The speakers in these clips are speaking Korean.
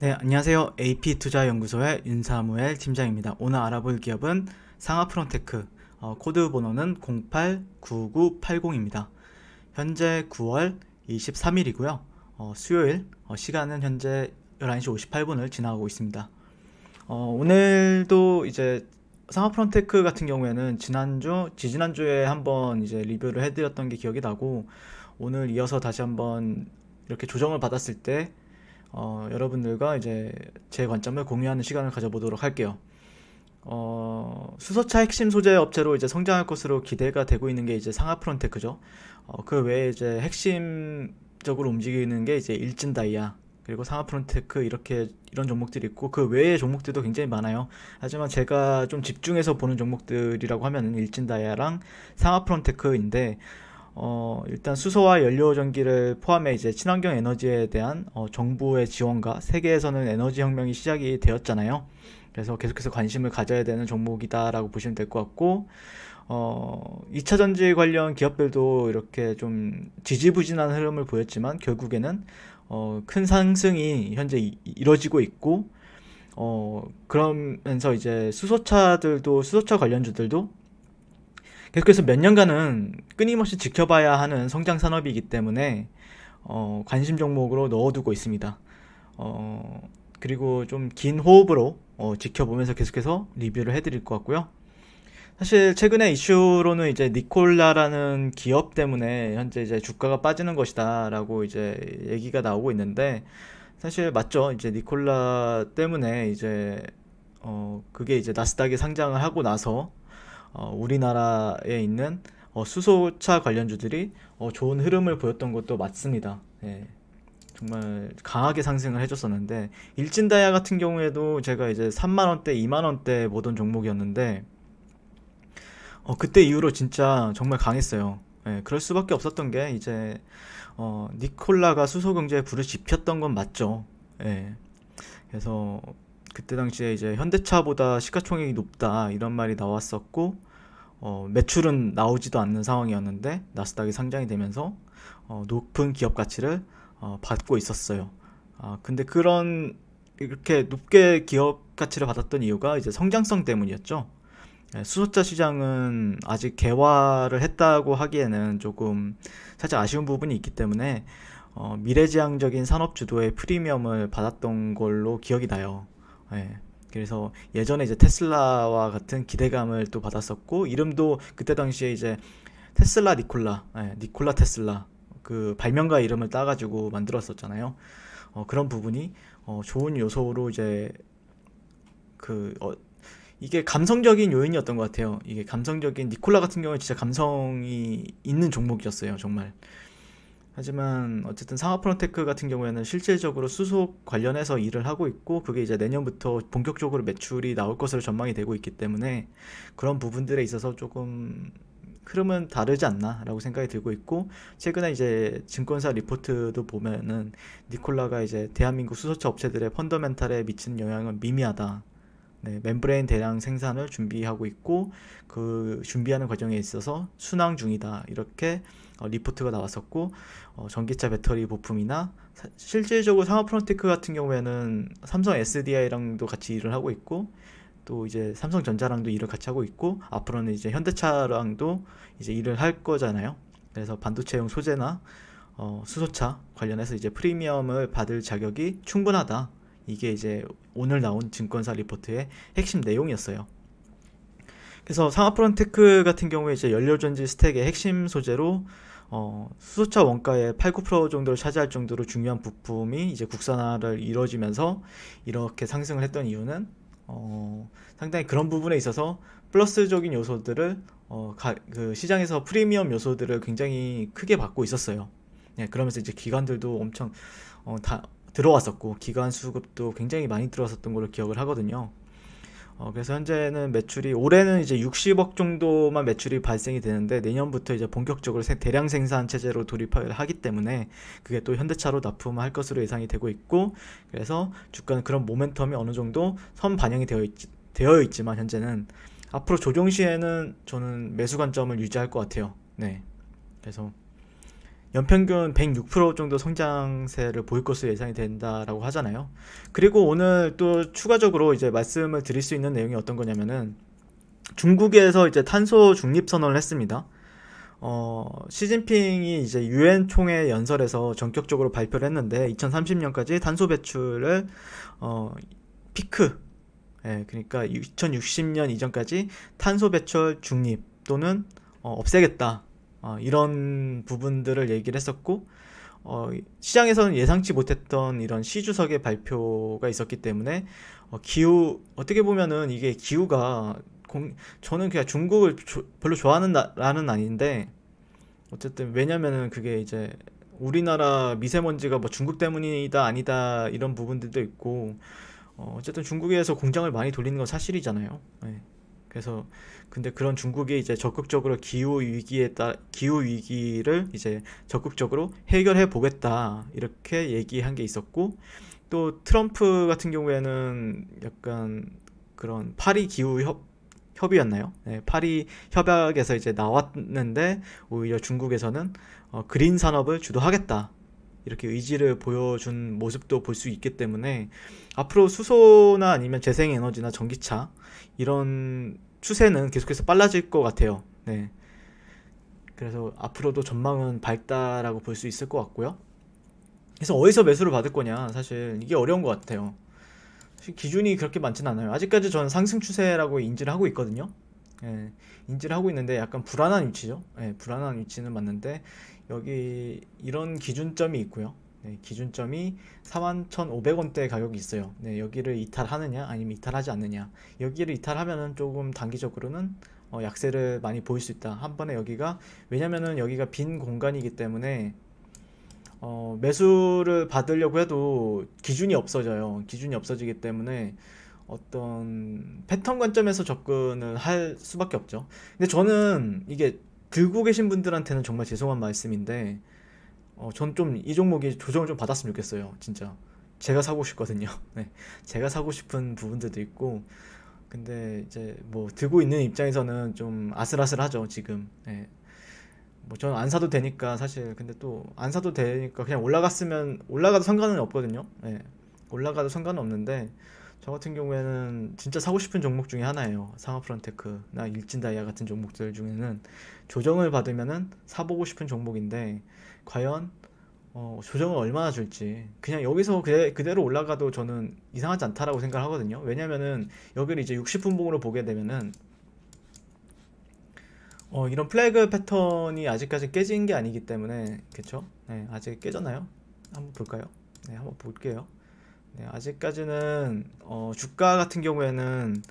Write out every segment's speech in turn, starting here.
네, 안녕하세요. AP투자연구소의 윤사무엘 팀장입니다. 오늘 알아볼 기업은 상하프론테크, 어, 코드 번호는 089980입니다. 현재 9월 23일이고요. 어, 수요일, 어, 시간은 현재 11시 58분을 지나고 있습니다. 어, 오늘도 이제 상하프론테크 같은 경우에는 지난주, 지지난주에 한번 이제 리뷰를 해드렸던 게 기억이 나고, 오늘 이어서 다시 한번 이렇게 조정을 받았을 때 어, 여러분들과 이제 제 관점을 공유하는 시간을 가져보도록 할게요. 어, 수소차 핵심 소재 업체로 이제 성장할 것으로 기대가 되고 있는 게 이제 상하프론테크죠. 어, 그 외에 이제 핵심적으로 움직이는 게 이제 일진다이아 그리고 상하프론테크 이렇게 이런 종목들이 있고 그 외의 종목들도 굉장히 많아요. 하지만 제가 좀 집중해서 보는 종목들이라고 하면 일진다이아랑 상하프론테크인데 어, 일단 수소와 연료 전기를 포함해 이제 친환경 에너지에 대한 어, 정부의 지원과 세계에서는 에너지 혁명이 시작이 되었잖아요. 그래서 계속해서 관심을 가져야 되는 종목이다라고 보시면 될 것 같고, 어, 2차 전지 관련 기업들도 이렇게 좀 지지부진한 흐름을 보였지만 결국에는 어, 큰 상승이 현재 이, 이뤄지고 있고, 어, 그러면서 이제 수소차들도, 수소차 관련주들도 계속해서 몇 년간은 끊임없이 지켜봐야 하는 성장 산업이기 때문에 어, 관심 종목으로 넣어두고 있습니다. 어, 그리고 좀 긴 호흡으로 어, 지켜보면서 계속해서 리뷰를 해드릴 것 같고요. 사실 최근에 이슈로는 이제 니콜라라는 기업 때문에 현재 이제 주가가 빠지는 것이다라고 이제 얘기가 나오고 있는데 사실 맞죠. 이제 니콜라 때문에 이제 어 그게 이제 나스닥에 상장을 하고 나서 어, 우리나라에 있는 어, 수소차 관련주들이 어, 좋은 흐름을 보였던 것도 맞습니다. 예. 정말 강하게 상승을 해줬었는데 일진다이아 같은 경우에도 제가 이제 3만 원대, 2만 원대 보던 종목이었는데 어, 그때 이후로 진짜 정말 강했어요. 예, 그럴 수밖에 없었던 게 이제 어, 니콜라가 수소경제에 불을 지폈던 건 맞죠. 예. 그래서 그때 당시에 이제 현대차보다 시가총액이 높다 이런 말이 나왔었고 어, 매출은 나오지도 않는 상황이었는데 나스닥이 상장이 되면서 어, 높은 기업 가치를 어, 받고 있었어요. 아, 근데 그런 이렇게 높게 기업 가치를 받았던 이유가 이제 성장성 때문이었죠. 예, 수소차 시장은 아직 개화를 했다고 하기에는 조금 살짝 아쉬운 부분이 있기 때문에 어, 미래지향적인 산업 주도의 프리미엄을 받았던 걸로 기억이 나요. 예. 그래서 예전에 이제 테슬라와 같은 기대감을 또 받았었고 이름도 그때 당시에 이제 테슬라 니콜라, 예, 니콜라 테슬라 그 발명가 이름을 따가지고 만들었었잖아요. 어, 그런 부분이 어, 좋은 요소로 이제 그 어, 이게 감성적인 요인이었던 것 같아요. 이게 감성적인 니콜라 같은 경우는 진짜 감성이 있는 종목이었어요, 정말. 하지만 어쨌든 상하프론테크 같은 경우에는 실질적으로 수속 관련해서 일을 하고 있고 그게 이제 내년부터 본격적으로 매출이 나올 것으로 전망이 되고 있기 때문에 그런 부분들에 있어서 조금 흐름은 다르지 않나라고 생각이 들고 있고 최근에 이제 증권사 리포트도 보면은 니콜라가 이제 대한민국 수소차 업체들의 펀더멘탈에 미치는 영향은 미미하다. 네, 멤브레인 대량 생산을 준비하고 있고 그 준비하는 과정에 있어서 순항 중이다 이렇게 어, 리포트가 나왔었고 어, 전기차 배터리 부품이나 사, 실질적으로 상업프론테크 같은 경우에는 삼성 SDI랑도 같이 일을 하고 있고 또 이제 삼성전자랑도 일을 같이 하고 있고 앞으로는 이제 현대차랑도 이제 일을 할 거잖아요. 그래서 반도체용 소재나 어, 수소차 관련해서 이제 프리미엄을 받을 자격이 충분하다. 이게 이제 오늘 나온 증권사 리포트의 핵심 내용이었어요. 그래서 상하프론테크 같은 경우에 이제 연료전지 스택의 핵심 소재로 어, 수소차 원가의 8, 9% 정도를 차지할 정도로 중요한 부품이 이제 국산화를 이루어지면서 이렇게 상승을 했던 이유는 어, 상당히 그런 부분에 있어서 플러스적인 요소들을 어, 가, 그 시장에서 프리미엄 요소들을 굉장히 크게 받고 있었어요. 예, 그러면서 이제 기관들도 엄청 어, 다 들어왔었고 기간 수급도 굉장히 많이 들어왔었던 걸로 기억을 하거든요. 어, 그래서 현재는 매출이 올해는 이제 60억 정도만 매출이 발생이 되는데 내년부터 이제 본격적으로 대량 생산 체제로 돌입을 하기 때문에 그게 또 현대차로 납품할 것으로 예상이 되고 있고 그래서 주가는 그런 모멘텀이 어느 정도 선 반영이 되어, 있, 되어 있지만 현재는 앞으로 조정 시에는 저는 매수 관점을 유지할 것 같아요. 네. 그래서 연평균 106% 정도 성장세를 보일 것으로 예상이 된다라고 하잖아요. 그리고 오늘 또 추가적으로 이제 말씀을 드릴 수 있는 내용이 어떤 거냐면은 중국에서 이제 탄소 중립 선언을 했습니다. 어, 시진핑이 이제 유엔 총회 연설에서 전격적으로 발표를 했는데 2030년까지 탄소 배출을 어, 피크 예, 그러니까 2060년 이전까지 탄소 배출 중립 또는 어, 없애겠다. 어, 이런 부분들을 얘기를 했었고 어, 시장에서는 예상치 못했던 이런 시주석의 발표가 있었기 때문에 어, 기후 어떻게 보면은 이게 기후가 공, 저는 그냥 중국을 조, 별로 좋아하는 나라는 아닌데 어쨌든 왜냐면은 그게 이제 우리나라 미세먼지가 뭐 중국 때문이다 아니다 이런 부분들도 있고 어, 어쨌든 중국에서 공장을 많이 돌리는 건 사실이잖아요. 네. 그래서 근데 그런 중국이 이제 적극적으로 기후 위기에 따 기후 위기를 이제 적극적으로 해결해 보겠다 이렇게 얘기한 게 있었고 또 트럼프 같은 경우에는 약간 그런 파리 기후 협 협의였나요? 네, 파리 협약에서 이제 나왔는데 오히려 중국에서는 어, 그린 산업을 주도하겠다 이렇게 의지를 보여준 모습도 볼 수 있기 때문에 앞으로 수소나 아니면 재생에너지나 전기차 이런 추세는 계속해서 빨라질 것 같아요. 네. 그래서 앞으로도 전망은 밝다라고 볼 수 있을 것 같고요. 그래서 어디서 매수를 받을 거냐 사실 이게 어려운 것 같아요. 기준이 그렇게 많진 않아요. 아직까지 저는 상승 추세라고 인지를 하고 있거든요. 예, 인지를 하고 있는데 약간 불안한 위치죠. 예, 불안한 위치는 맞는데 여기 이런 기준점이 있고요. 네, 기준점이 41,500원대 가격이 있어요. 네, 여기를 이탈하느냐 아니면 이탈하지 않느냐. 여기를 이탈하면은 조금 단기적으로는 어, 약세를 많이 보일 수 있다. 한 번에 여기가 왜냐면은 여기가 빈 공간이기 때문에 어, 매수를 받으려고 해도 기준이 없어져요. 기준이 없어지기 때문에 어떤 패턴 관점에서 접근을 할 수밖에 없죠. 근데 저는 이게 들고 계신 분들한테는 정말 죄송한 말씀인데 어, 전 좀 이 종목이 조정을 좀 받았으면 좋겠어요. 진짜 제가 사고 싶거든요. 네. 제가 사고 싶은 부분들도 있고 근데 이제 뭐 들고 있는 입장에서는 좀 아슬아슬하죠 지금. 네. 뭐 저는 안 사도 되니까 사실 근데 또 안 사도 되니까 그냥 올라갔으면 올라가도 상관은 없거든요. 네. 올라가도 상관은 없는데 저 같은 경우에는 진짜 사고 싶은 종목 중에 하나예요. 상하프론테크나 일진다이아 같은 종목들 중에는 조정을 받으면은 사보고 싶은 종목인데 과연 어, 조정을 얼마나 줄지 그냥 여기서 그대, 그대로 올라가도 저는 이상하지 않다라고 생각하거든요. 왜냐면은 여기를 이제 60분 봉으로 보게 되면은 어, 이런 플래그 패턴이 아직까지 깨진 게 아니기 때문에 그렇죠? 네, 아직 깨졌나요? 한번 볼까요? 네, 한번 볼게요. 네, 아직까지는 어, 주가 같은 경우에는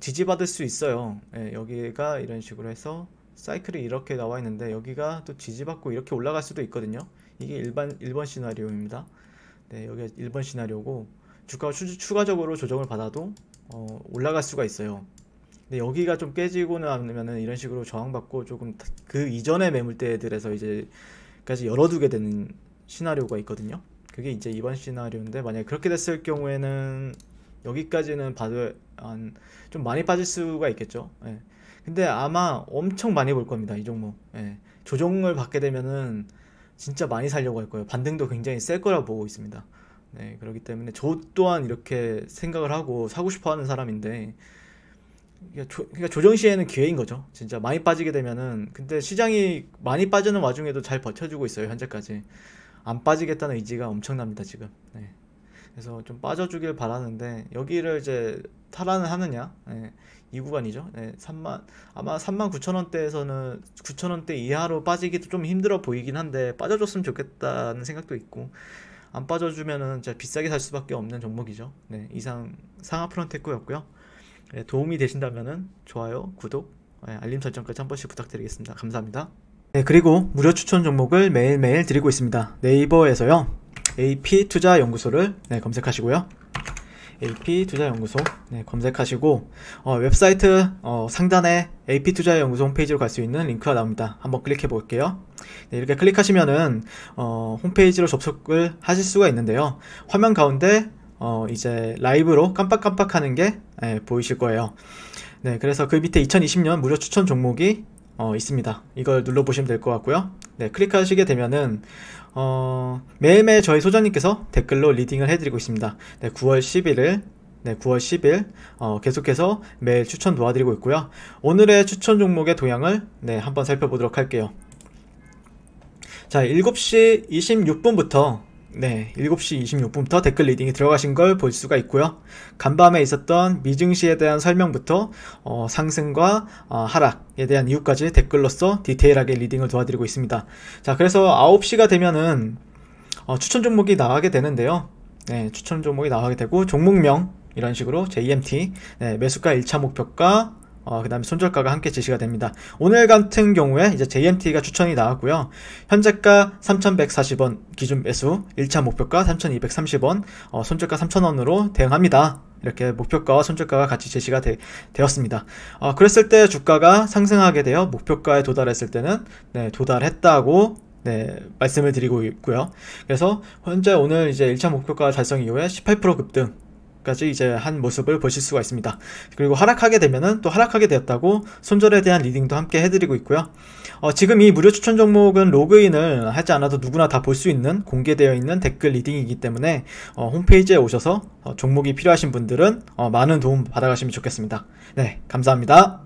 지지받을 수 있어요. 네, 여기가 이런 식으로 해서 사이클이 이렇게 나와 있는데 여기가 또 지지받고 이렇게 올라갈 수도 있거든요. 이게 일반 1번 시나리오입니다. 네, 여기가 1번 시나리오고 주가가 추, 가적으로 조정을 받아도 어, 올라갈 수가 있어요. 근데 여기가 좀 깨지고 나면은 이런 식으로 저항받고 조금 그 이전의 매물대들에서 이제까지 열어두게 되는 시나리오가 있거든요. 그게 이제 이번 시나리오인데 만약에 그렇게 됐을 경우에는 여기까지는 받을한좀 많이 빠질 수가 있겠죠. 예. 근데 아마 엄청 많이 볼 겁니다. 이 종목. 예. 조정을 받게 되면은 진짜 많이 살려고 할 거예요. 반등도 굉장히 셀 거라 고 보고 있습니다. 네, 그렇기 때문에 저 또한 이렇게 생각을 하고 사고 싶어 하는 사람인데 그러니까, 그러니까 조정 시에는 기회인 거죠. 진짜 많이 빠지게 되면은 근데 시장이 많이 빠지는 와중에도 잘 버텨주고 있어요. 현재까지. 안 빠지겠다는 의지가 엄청납니다 지금. 네. 그래서 좀 빠져주길 바라는데 여기를 이제 탈환을 하느냐 네, 이 구간이죠 네, 3만 아마 3만 9천 원대에서는 9천 원대 이하로 빠지기도 좀 힘들어 보이긴 한데 빠져줬으면 좋겠다는 생각도 있고 안 빠져주면은 진짜 비싸게 살 수밖에 없는 종목이죠 네, 이상 상하 프론테코였고요 네, 도움이 되신다면은 좋아요 구독 네, 알림 설정까지 한 번씩 부탁드리겠습니다 감사합니다. 네, 그리고 무료 추천 종목을 매일매일 드리고 있습니다. 네이버에서요. AP투자연구소를 네, 검색하시고요. AP투자연구소 네, 검색하시고 어, 웹사이트 어, 상단에 AP투자연구소 홈페이지로 갈 수 있는 링크가 나옵니다. 한번 클릭해 볼게요. 네, 이렇게 클릭하시면은 어, 홈페이지로 접속을 하실 수가 있는데요. 화면 가운데 어, 이제 라이브로 깜빡깜빡하는 게 네, 보이실 거예요. 네, 그래서 그 밑에 2020년 무료 추천 종목이 어, 있습니다. 이걸 눌러보시면 될 것 같고요. 네, 클릭하시게 되면은 어, 매일매일 저희 소장님께서 댓글로 리딩을 해드리고 있습니다. 네, 9월 11일 네, 9월 10일 어, 계속해서 매일 추천 도와드리고 있고요. 오늘의 추천 종목의 동향을 네, 한번 살펴보도록 할게요. 자, 7시 26분부터 네, 7시 26분부터 댓글 리딩이 들어가신 걸 볼 수가 있고요. 간밤에 있었던 미증시에 대한 설명부터 어, 상승과 어, 하락에 대한 이유까지 댓글로써 디테일하게 리딩을 도와드리고 있습니다. 자, 그래서 9시가 되면은 어, 추천 종목이 나가게 되는데요. 네, 추천 종목이 나가게 되고 종목명 이런 식으로 JMT 네, 매수가 1차 목표가 어, 그 다음에 손절가가 함께 제시가 됩니다. 오늘 같은 경우에 이제 JMT가 추천이 나왔고요. 현재가 3,140원 기준 매수, 1차 목표가 3,230원, 어, 손절가 3,000원으로 대응합니다. 이렇게 목표가와 손절가가 같이 제시가 되, 었습니다 어, 그랬을 때 주가가 상승하게 되어 목표가에 도달했을 때는 네, 도달했다고 네, 말씀을 드리고 있고요. 그래서 현재 오늘 이제 1차 목표가 달성 이후에 18% 급등 까지 이제 한 모습을 보실 수가 있습니다. 그리고 하락하게 되면은 또 하락하게 되었다고 손절에 대한 리딩도 함께 해드리고 있고요. 어, 지금 이 무료 추천 종목은 로그인을 하지 않아도 누구나 다 볼 수 있는 공개되어 있는 댓글 리딩이기 때문에 어, 홈페이지에 오셔서 어, 종목이 필요하신 분들은 어, 많은 도움 받아가시면 좋겠습니다. 네, 감사합니다.